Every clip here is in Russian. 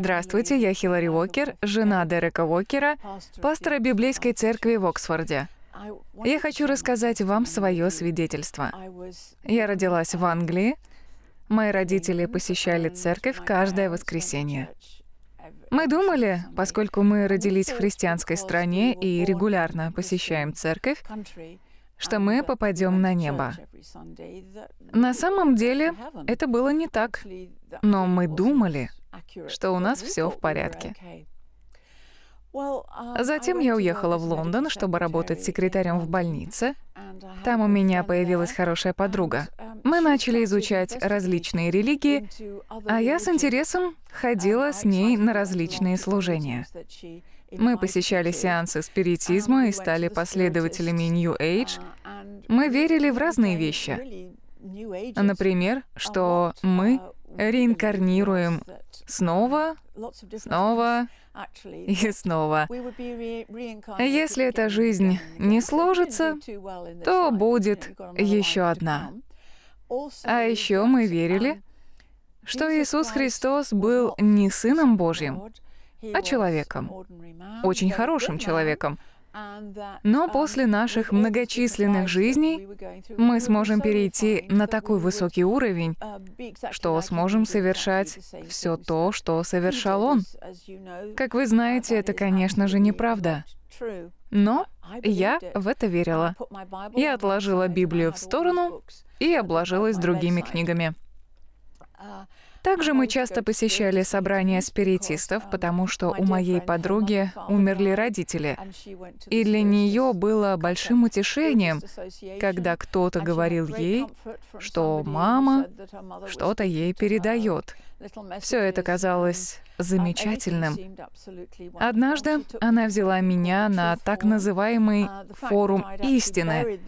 Здравствуйте, я Хилари Уокер, жена Дерека Уокера, пастора библейской церкви в Оксфорде. Я хочу рассказать вам свое свидетельство. Я родилась в Англии. Мои родители посещали церковь каждое воскресенье. Мы думали, поскольку мы родились в христианской стране и регулярно посещаем церковь, что мы попадем на небо. На самом деле это было не так, но мы думали, что у нас все в порядке. Um, Затем я уехала в Лондон, чтобы работать секретарем в больнице. Там у меня появилась хорошая подруга. Um, мы начали изучать различные религии, а я с интересом ходила с ней на различные служения. Мы посещали сеансы спиритизма um, и стали последователями New uh, Age. Мы верили в разные вещи. Например, что мы uh, реинкарнируем снова, снова и снова. Если эта жизнь не сложится, то будет еще одна. А еще мы верили, что Иисус Христос был не Сыном Божьим, а человеком, очень хорошим человеком — но um, после наших многочисленных жизней мы сможем перейти на такой высокий уровень, uh, что сможем совершать все то, что совершал он. Как вы знаете, это, конечно же, неправда. Но я в это верила. Я отложила Библию в сторону и обложилась другими книгами. Uh, также мы часто посещали собрания спиритистов, потому что у моей подруги умерли родители. И для нее было большим утешением, когда кто-то говорил ей, что мама что-то ей передает. Все это казалось замечательным. Однажды она взяла меня на так называемый форум истины,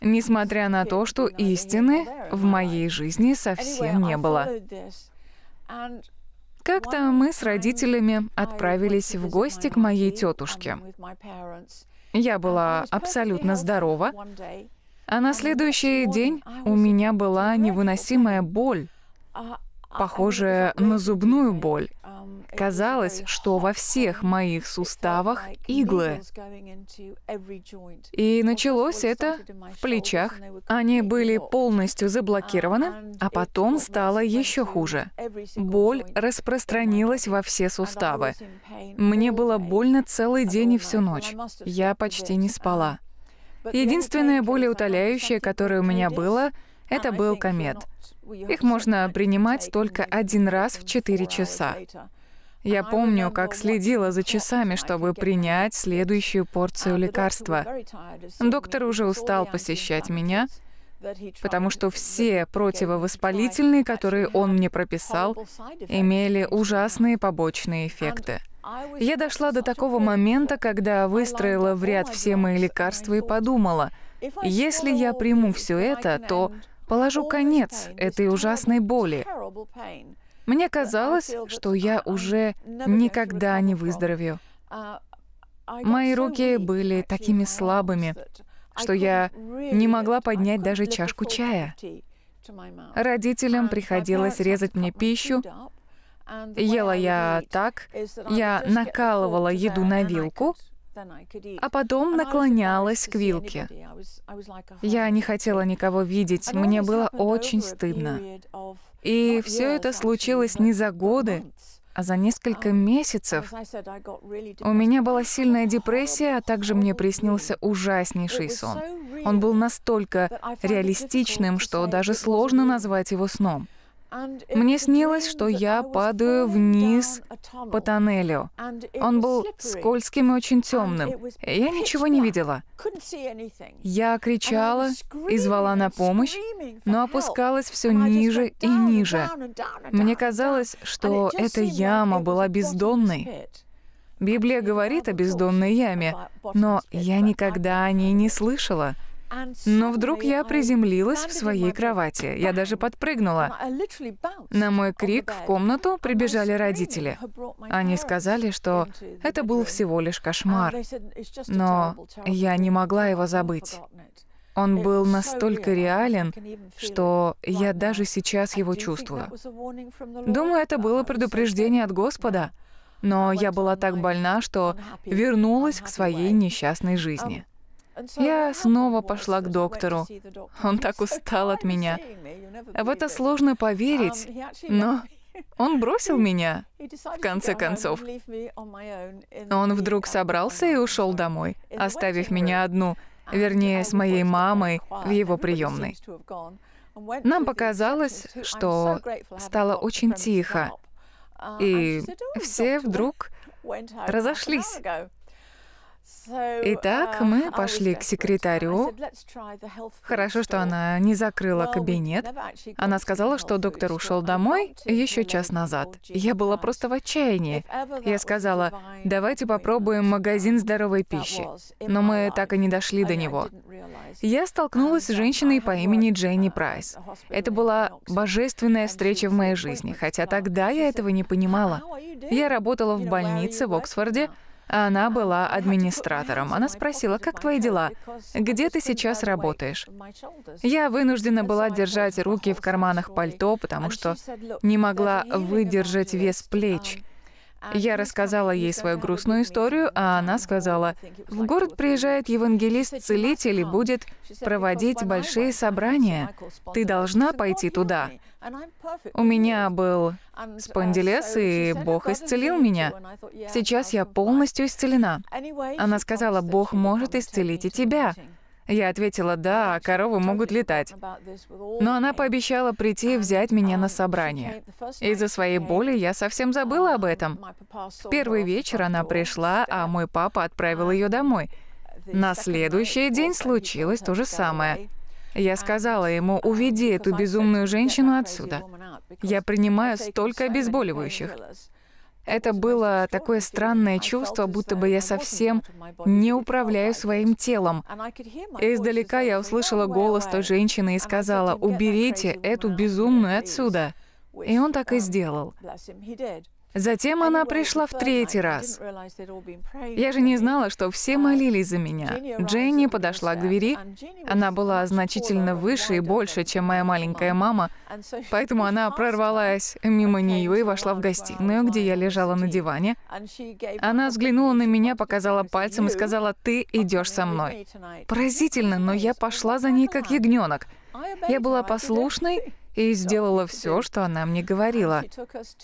несмотря на то, что истины в моей жизни совсем не было. Как-то мы с родителями отправились в гости к моей тетушке. Я была абсолютно здорова, а на следующий день у меня была невыносимая боль, похожая на зубную боль казалось, что во всех моих суставах иглы. И началось это в плечах. Они были полностью заблокированы, а потом стало еще хуже. Боль распространилась во все суставы. Мне было больно целый день и всю ночь. Я почти не спала. Единственное более утоляющее, которое у меня было, это был комет. Их можно принимать только один раз в 4 часа. Я помню, как следила за часами, чтобы принять следующую порцию лекарства. Доктор уже устал посещать меня, потому что все противовоспалительные, которые он мне прописал, имели ужасные побочные эффекты. Я дошла до такого момента, когда выстроила в ряд все мои лекарства и подумала, если я приму все это, то положу конец этой ужасной боли. Мне казалось, что я уже никогда не выздоровею. Мои руки были такими слабыми, что я не могла поднять даже чашку чая. Родителям приходилось резать мне пищу. Ела я так, я накалывала еду на вилку, а потом наклонялась к вилке. Я не хотела никого видеть, мне было очень стыдно. И все это случилось не за годы, а за несколько um, месяцев. У меня была сильная депрессия, а также мне приснился ужаснейший сон. Он был настолько реалистичным, что даже сложно назвать его сном. Мне снилось, что я падаю вниз по тоннелю. Он был скользким и очень темным. Я ничего не видела. Я кричала и звала на помощь, но опускалась все ниже и ниже. Мне казалось, что эта яма была бездонной. Библия говорит о бездонной яме, но я никогда о ней не слышала. Но вдруг я приземлилась в своей кровати. Я даже подпрыгнула. На мой крик в комнату прибежали родители. Они сказали, что это был всего лишь кошмар. Но я не могла его забыть. Он был настолько реален, что я даже сейчас его чувствую. Думаю, это было предупреждение от Господа, но я была так больна, что вернулась к своей несчастной жизни. Um, я снова пошла к доктору. Он так устал от меня. В это сложно поверить, um, но он бросил меня, в конце концов. Он вдруг собрался и ушел домой, оставив меня одну, вернее, uh, с моей мамой в его приемной. Нам показалось, что стало очень тихо, uh, и oh, все вдруг разошлись. Итак, uh, мы пошли к секретарю. Хорошо, что она не закрыла кабинет. Она сказала, что доктор ушел домой еще час назад. Я была просто в отчаянии. Я сказала, давайте попробуем магазин здоровой пищи. Но мы так и не дошли до него. Я столкнулась с uh, женщиной по имени Дженни uh, Прайс. Это была божественная встреча в моей жизни, хотя тогда я этого не понимала. Я работала в больнице в Оксфорде, она была администратором. Она спросила, как твои дела? Где ты сейчас работаешь? Я вынуждена была держать руки в карманах пальто, потому что не могла выдержать вес плеч. Я рассказала ей свою грустную историю, а она сказала, в город приезжает евангелист-целитель и будет проводить большие собрания. Ты должна пойти туда. У меня был uh, спондилез, и Бог исцелил меня. Сейчас я полностью исцелена. Она сказала, Бог может исцелить и тебя. Я ответила, да, коровы могут летать. Но она пообещала прийти и взять меня на um, собрание. Из-за своей боли я совсем забыла об um, этом. В первый вечер она пришла, а мой папа отправил ее домой. На следующий день случилось то же самое. Я сказала ему, уведи эту безумную женщину отсюда. Я принимаю столько обезболивающих. Это было такое странное чувство, будто бы я совсем не управляю своим телом. И издалека я услышала голос той женщины и сказала, «Уберите эту безумную отсюда». И он так и сделал. Затем она пришла в третий раз. Я же не знала, что все молились за меня. Дженни подошла к двери. Она была значительно выше и больше, чем моя маленькая мама, поэтому она прорвалась мимо нее и вошла в гостиную, где я лежала на диване. Она взглянула на меня, показала пальцем и сказала, «Ты идешь со мной». Поразительно, но я пошла за ней как ягненок. Я была послушной, и сделала все, что она мне говорила.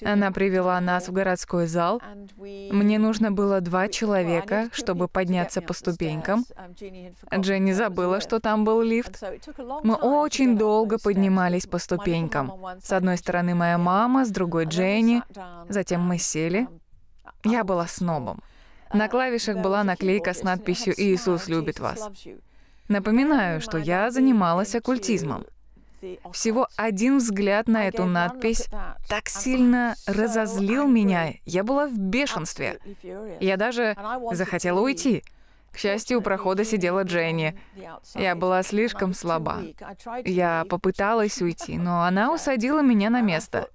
Она привела нас в городской зал. Мне нужно было два человека, чтобы подняться по ступенькам. Дженни забыла, что там был лифт. Мы очень долго поднимались по ступенькам. С одной стороны моя мама, с другой Дженни. Затем мы сели. Я была снобом. На клавишах была наклейка с надписью «Иисус любит вас». Напоминаю, что я занималась оккультизмом. Всего один взгляд на эту надпись так сильно разозлил меня. Я была в бешенстве. Я даже захотела уйти. К счастью, у прохода сидела Дженни. Я была слишком слаба. Я попыталась уйти, но она усадила меня на место.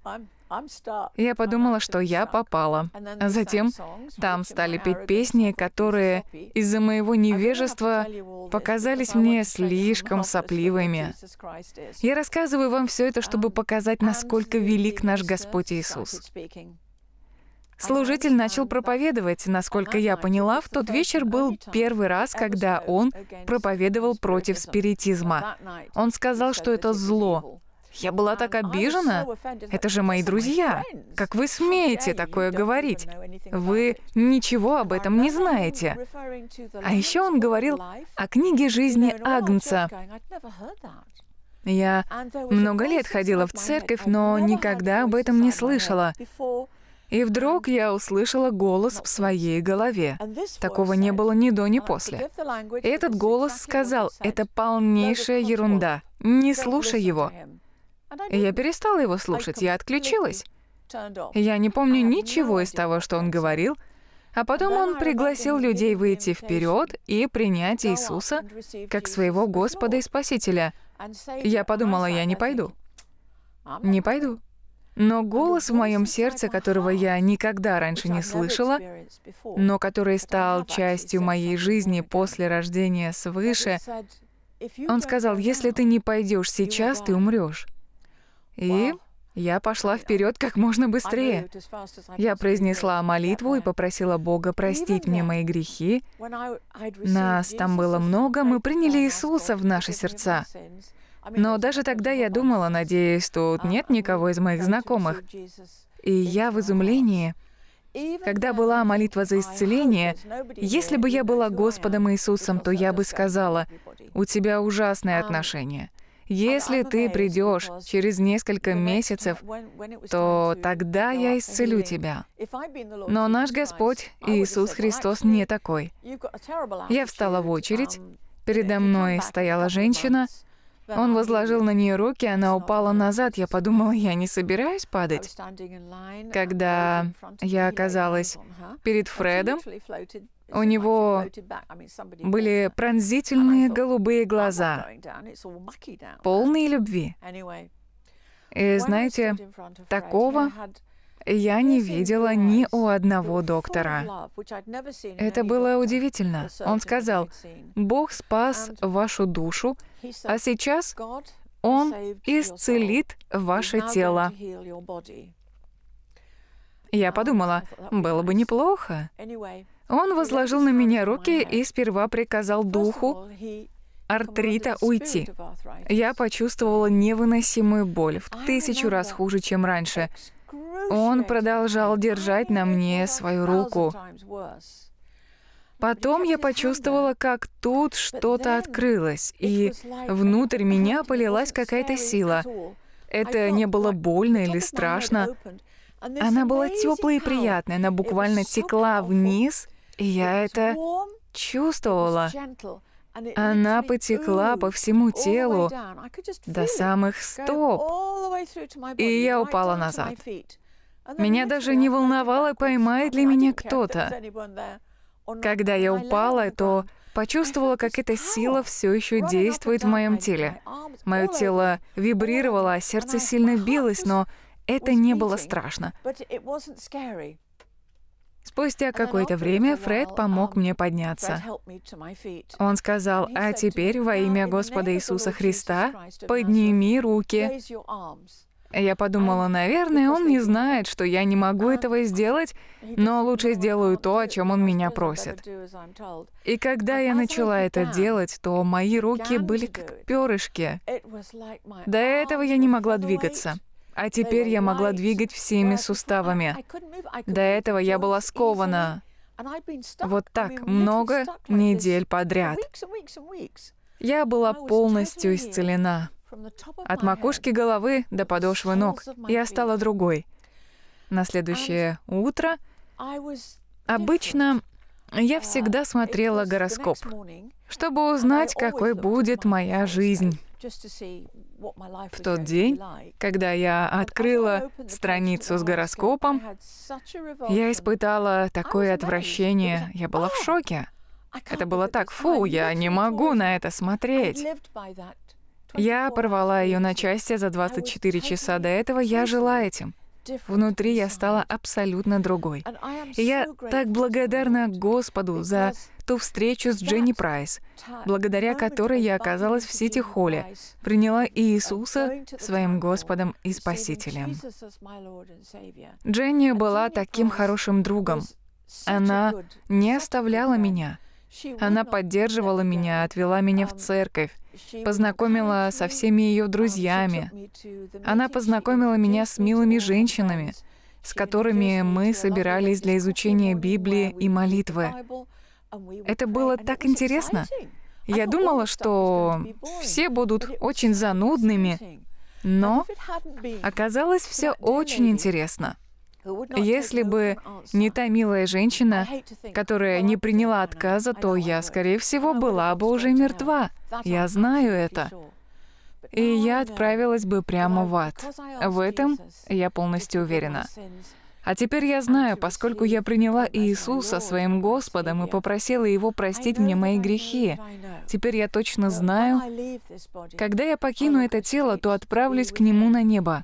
Я подумала, что я попала. А затем там стали петь песни, которые из-за моего невежества показались мне слишком сопливыми. Я рассказываю вам все это, чтобы показать, насколько велик наш Господь Иисус. Служитель начал проповедовать. Насколько я поняла, в тот вечер был первый раз, когда он проповедовал против спиритизма. Он сказал, что это зло, я была так обижена. Это же мои друзья. Как вы смеете такое говорить? Вы ничего об этом не знаете. А еще он говорил о книге жизни Агнца. Я много лет ходила в церковь, но никогда об этом не слышала. И вдруг я услышала голос в своей голове. Такого не было ни до, ни после. Этот голос сказал, это полнейшая ерунда. Не слушай его. Я перестала его слушать, я отключилась. Я не помню ничего из того, что он говорил, а потом он пригласил людей выйти вперед и принять Иисуса как своего Господа и Спасителя. Я подумала, я не пойду. Не пойду. Но голос в моем сердце, которого я никогда раньше не слышала, но который стал частью моей жизни после рождения свыше, он сказал, если ты не пойдешь сейчас, ты умрешь. И я пошла а вперед как можно быстрее. Я произнесла молитву и попросила Бога простить мне мои грехи. Нас там было много, мы приняли Иисуса в наши сердца. Но даже тогда я думала, надеюсь, тут uh, нет никого из моих знакомых. И я в изумлении, когда была молитва за исцеление, если бы я была Господом Иисусом, то я бы сказала, «У тебя ужасные um, отношения». Если ты придешь через несколько месяцев, то тогда я исцелю тебя. Но наш Господь Иисус Христос не такой. Я встала в очередь, передо мной стояла женщина, он возложил на нее руки, она упала назад. Я подумала, я не собираюсь падать. Когда я оказалась перед Фредом, у него были пронзительные голубые глаза, полные любви. И знаете, такого я не видела ни у одного доктора. Это было удивительно. Он сказал, «Бог спас вашу душу, а сейчас Он исцелит ваше тело». Я подумала, было бы неплохо. Он возложил на меня руки и сперва приказал духу артрита уйти. Я почувствовала невыносимую боль, в тысячу раз хуже, чем раньше. Он продолжал держать на мне свою руку. Потом я почувствовала, как тут что-то открылось, и внутрь меня полилась какая-то сила. Это не было больно или страшно. Она была теплой и приятной, она буквально текла вниз я это чувствовала. Она потекла по всему телу до самых стоп, и я упала назад. Меня даже не волновало, поймает ли меня кто-то. Когда я упала, то почувствовала, как эта сила все еще действует в моем теле. Мое тело вибрировало, а сердце сильно билось, но это не было страшно. Спустя какое-то время Фред помог um, мне подняться. Он сказал, «А теперь во имя Господа Иисуса Христа подними руки». Я подумала, наверное, он не знает, что я не могу um, этого сделать, но лучше сделаю то, о чем он меня просит. И когда я начала это делать, то мои руки были как перышки. До этого я не могла двигаться. А теперь я могла двигать всеми суставами. До этого я была скована. Вот так, много недель подряд. Я была полностью исцелена. От макушки головы до подошвы ног. Я стала другой. На следующее утро обычно я всегда uh, смотрела гороскоп, чтобы узнать, какой будет моя жизнь. В тот день, когда я открыла страницу с гороскопом, я испытала такое отвращение, я была в oh, шоке. Это было так, фу, я не могу на это смотреть. Я порвала ее на части за 24 часа до этого, я жила этим. Внутри я стала абсолютно другой. И я так благодарна Господу за ту встречу с Дженни Прайс, благодаря которой я оказалась в Сити-холле, приняла Иисуса своим Господом и Спасителем. Дженни была таким хорошим другом. Она не оставляла меня. Она поддерживала меня, отвела меня в церковь, познакомила со всеми ее друзьями. Она познакомила меня с милыми женщинами, с которыми мы собирались для изучения Библии и молитвы. Это было так интересно. Я думала, что все будут очень занудными, но оказалось все очень интересно. Если бы не та милая женщина, которая не приняла отказа, то я, скорее всего, была бы уже мертва. Я знаю это. И я отправилась бы прямо в ад. В этом я полностью уверена. А теперь я знаю, поскольку я приняла Иисуса своим Господом и попросила Его простить мне мои грехи, теперь я точно знаю, когда я покину это тело, то отправлюсь к Нему на небо.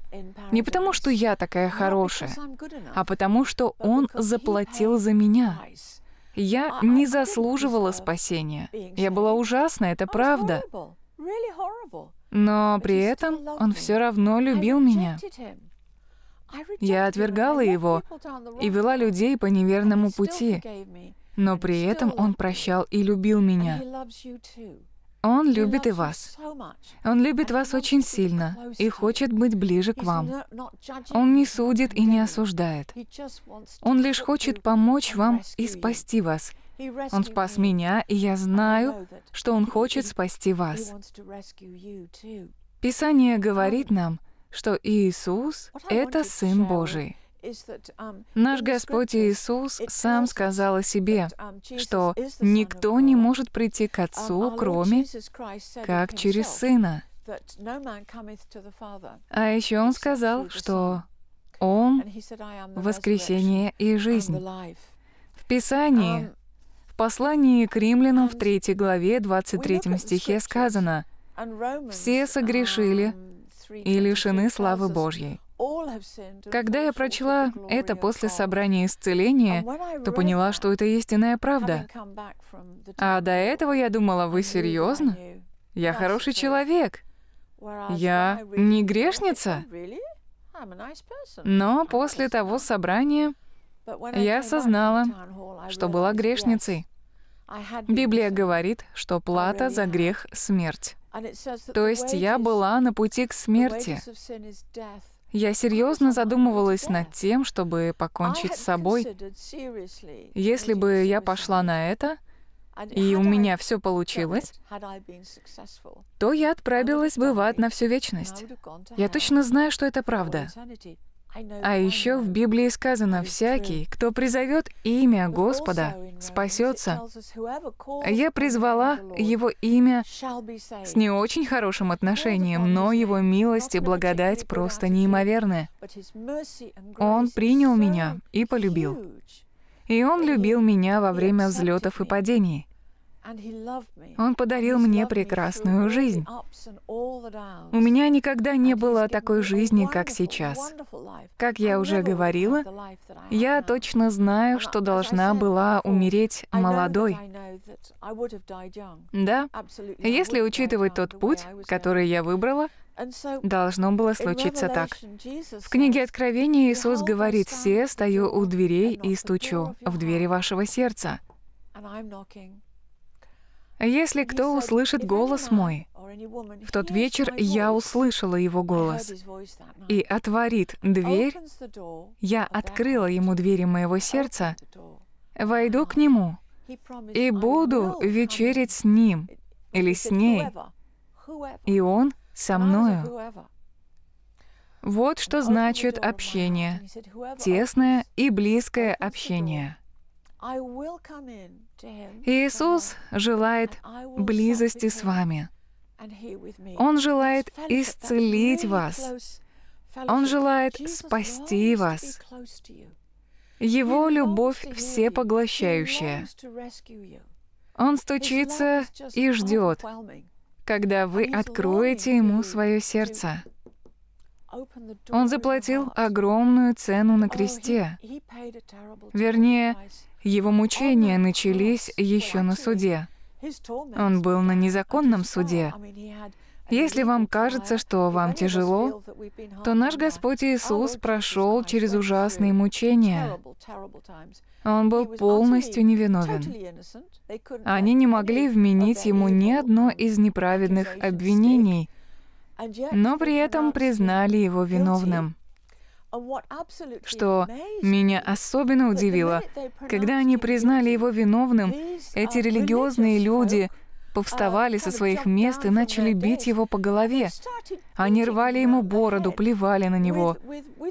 Не потому, что я такая хорошая, а потому, что Он заплатил за меня. Я не заслуживала спасения. Я была ужасна, это правда. Но при этом Он все равно любил меня. Я отвергала его и вела людей по неверному пути, но при этом он прощал и любил меня. Он любит и вас. Он любит вас очень сильно и хочет быть ближе к вам. Он не судит и не осуждает. Он лишь хочет помочь вам и спасти вас. Он спас меня, и я знаю, что Он хочет спасти вас. Писание говорит нам, что Иисус — это Сын Божий. Um, Наш Господь Иисус сам сказал о себе, um, что никто не может прийти к um, Отцу, кроме как через Сына. А еще Он сказал, что Он — воскресение и жизнь. В Писании, в послании к римлянам в 3 главе 23 стихе сказано, «Все согрешили, и лишены славы Божьей. Когда я прочла это после собрания исцеления, то поняла, что это истинная правда. А до этого я думала, вы серьезно? Я хороший человек. Я не грешница. Но после того собрания я осознала, что была грешницей. Библия говорит, что плата за грех — смерть. То есть я была на пути к смерти. Я серьезно задумывалась над тем, чтобы покончить с собой. Если бы я пошла на это, и у меня все получилось, то я отправилась бы в ад на всю вечность. Я точно знаю, что это правда. А еще в Библии сказано, всякий, кто призовет имя Господа, спасется. Я призвала его имя с не очень хорошим отношением, но его милость и благодать просто неимоверны. Он принял меня и полюбил. И он любил меня во время взлетов и падений. Он подарил мне прекрасную жизнь. У меня никогда не было такой жизни, как сейчас. Как я уже говорила, я точно знаю, что должна была умереть молодой. Да, если учитывать тот путь, который я выбрала, Должно было случиться так. В книге Откровения Иисус говорит, «Все, стою у дверей и стучу в двери вашего сердца». Если кто услышит голос мой, в тот вечер я услышала его голос и отворит дверь, я открыла ему двери моего сердца, войду к нему и буду вечерить с ним или с ней, и он со мною. Вот что значит общение, тесное и близкое общение. Иисус желает близости с вами. Он желает исцелить вас. Он желает спасти вас. Его любовь всепоглощающая. Он стучится и ждет, когда вы откроете ему свое сердце. Он заплатил огромную цену на oh, кресте. Вернее, его мучения начались еще на суде. Он был на незаконном суде. Если вам кажется, что вам тяжело, то наш Господь Иисус прошел через ужасные мучения. Он был полностью невиновен. Они не могли вменить ему ни одно из неправедных обвинений — но при этом признали его виновным. Что меня особенно удивило, когда они признали его виновным, эти религиозные люди uh, повставали со своих мест и начали бить его по голове. Они рвали ему бороду, плевали на него.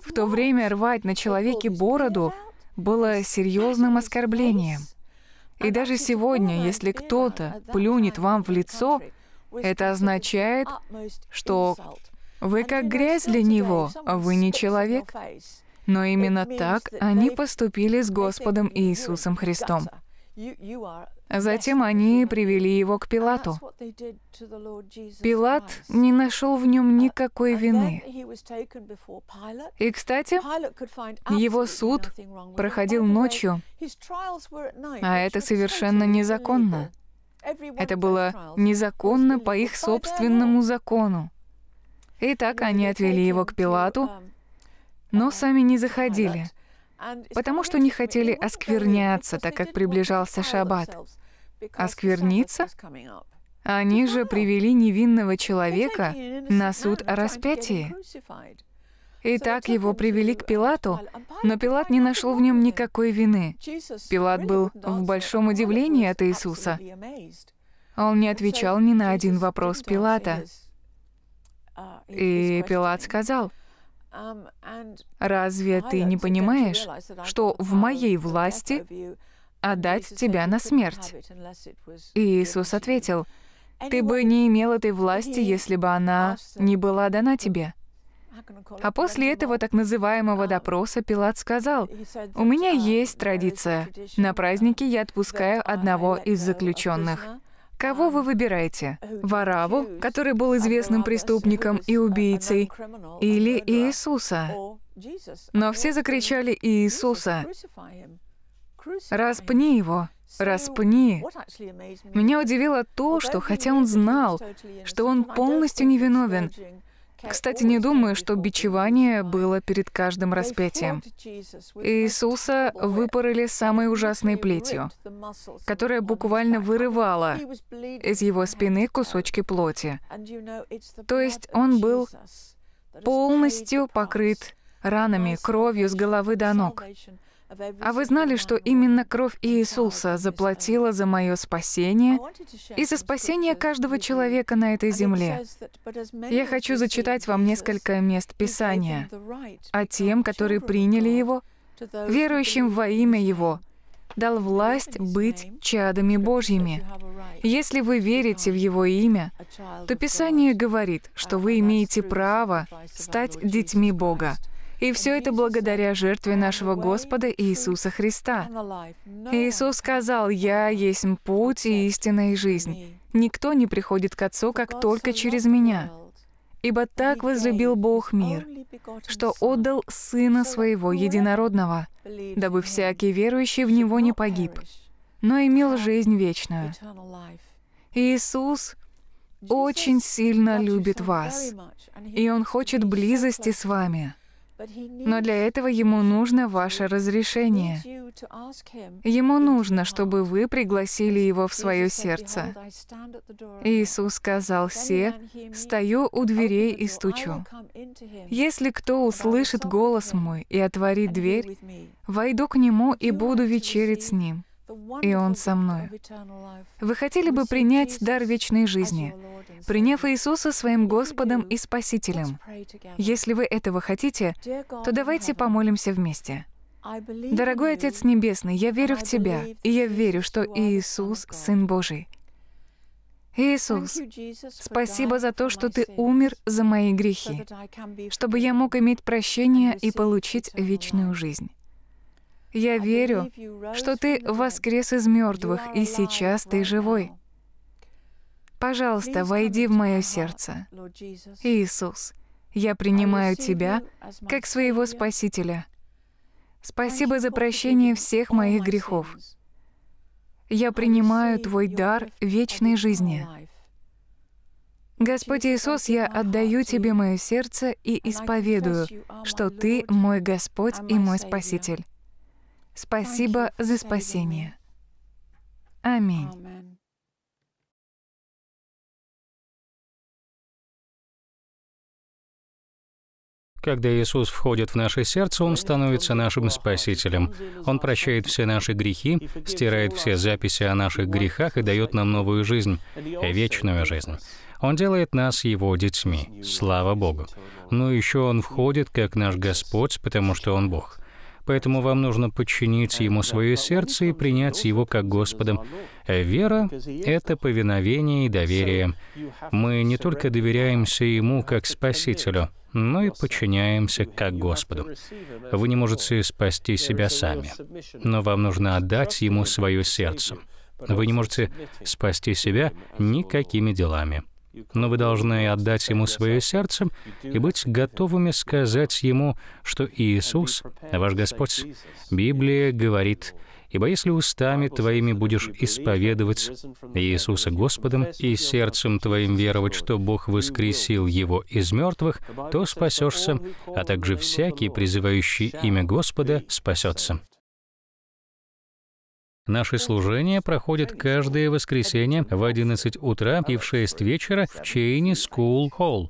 В то время рвать на человеке бороду было серьезным оскорблением. И даже сегодня, если кто-то плюнет вам в лицо, это означает, что вы как грязь для него, а вы не человек. Но именно так они поступили с Господом Иисусом Христом. Затем они привели его к Пилату. Пилат не нашел в нем никакой вины. И, кстати, его суд проходил ночью, а это совершенно незаконно. Это было незаконно по их собственному закону. Итак, они отвели его к Пилату, но сами не заходили, потому что не хотели оскверняться, так как приближался Шаббат. Оскверниться? А они же привели невинного человека на суд о распятии. И так его привели к Пилату, но Пилат не нашел в нем никакой вины. Пилат был в большом удивлении от Иисуса. Он не отвечал ни на один вопрос Пилата. И Пилат сказал, «Разве ты не понимаешь, что в моей власти отдать тебя на смерть?» И Иисус ответил, «Ты бы не имел этой власти, если бы она не была дана тебе». А, а после этого так называемого а, допроса Пилат сказал, «У меня uh, есть традиция. На празднике я отпускаю uh, одного из uh, заключенных. Кого вы um, выбираете? Вараву, который был известным преступником и убийцей, или Иисуса? Но все закричали «Иисуса!» «Распни его! Распни!» Меня удивило то, что хотя он знал, что он полностью невиновен, кстати, не думаю, что бичевание было перед каждым распятием. Иисуса выпороли самой ужасной плетью, которая буквально вырывала из его спины кусочки плоти. То есть он был полностью покрыт ранами, кровью с головы до ног. А вы знали, что именно кровь Иисуса заплатила за мое спасение и за спасение каждого человека на этой земле? Я хочу зачитать вам несколько мест Писания о тем, которые приняли Его, верующим во имя Его, дал власть быть чадами Божьими. Если вы верите в Его имя, то Писание говорит, что вы имеете право стать детьми Бога. И все это благодаря жертве нашего Господа Иисуса Христа. Иисус сказал, «Я есть путь и истина и жизнь. Никто не приходит к Отцу, как только через Меня. Ибо так возлюбил Бог мир, что отдал Сына Своего Единородного, дабы всякий верующий в Него не погиб, но имел жизнь вечную. Иисус очень сильно любит вас, и Он хочет близости с вами. Но для этого ему нужно ваше разрешение. Ему нужно, чтобы вы пригласили его в свое сердце. Иисус сказал все: стою у дверей и стучу. Если кто услышит голос мой и отворит дверь, войду к нему и буду вечерить с ним, и Он со мною. Вы хотели бы принять дар вечной жизни, приняв Иисуса своим Господом и Спасителем? Если вы этого хотите, то давайте помолимся вместе. Дорогой Отец Небесный, я верю в Тебя, и я верю, что Иисус — Сын Божий. Иисус, спасибо за то, что Ты умер за мои грехи, чтобы я мог иметь прощение и получить вечную жизнь. Я верю, что ты воскрес из мертвых, и сейчас ты живой. Пожалуйста, войди в мое сердце. Иисус, я принимаю Тебя как своего Спасителя. Спасибо за прощение всех моих грехов. Я принимаю Твой дар вечной жизни. Господь Иисус, я отдаю Тебе мое сердце и исповедую, что Ты мой Господь и мой Спаситель. Спасибо за спасение. Аминь. Когда Иисус входит в наше сердце, Он становится нашим Спасителем. Он прощает все наши грехи, стирает все записи о наших грехах и дает нам новую жизнь, вечную жизнь. Он делает нас Его детьми. Слава Богу. Но еще Он входит как наш Господь, потому что Он Бог. Поэтому вам нужно подчинить Ему свое сердце и принять Его как Господом. Вера — это повиновение и доверие. Мы не только доверяемся Ему как Спасителю, но и подчиняемся как Господу. Вы не можете спасти себя сами, но вам нужно отдать Ему свое сердце. Вы не можете спасти себя никакими делами, но вы должны отдать Ему свое сердце и быть готовыми сказать Ему, что Иисус — ваш Господь. Библия говорит, «Ибо если устами твоими будешь исповедовать Иисуса Господом и сердцем твоим веровать, что Бог воскресил Его из мертвых, то спасешься, а также всякий, призывающий имя Господа, спасется». Наши служения проходят каждое воскресенье в 11 утра и в 6 вечера в Чейни School Холл.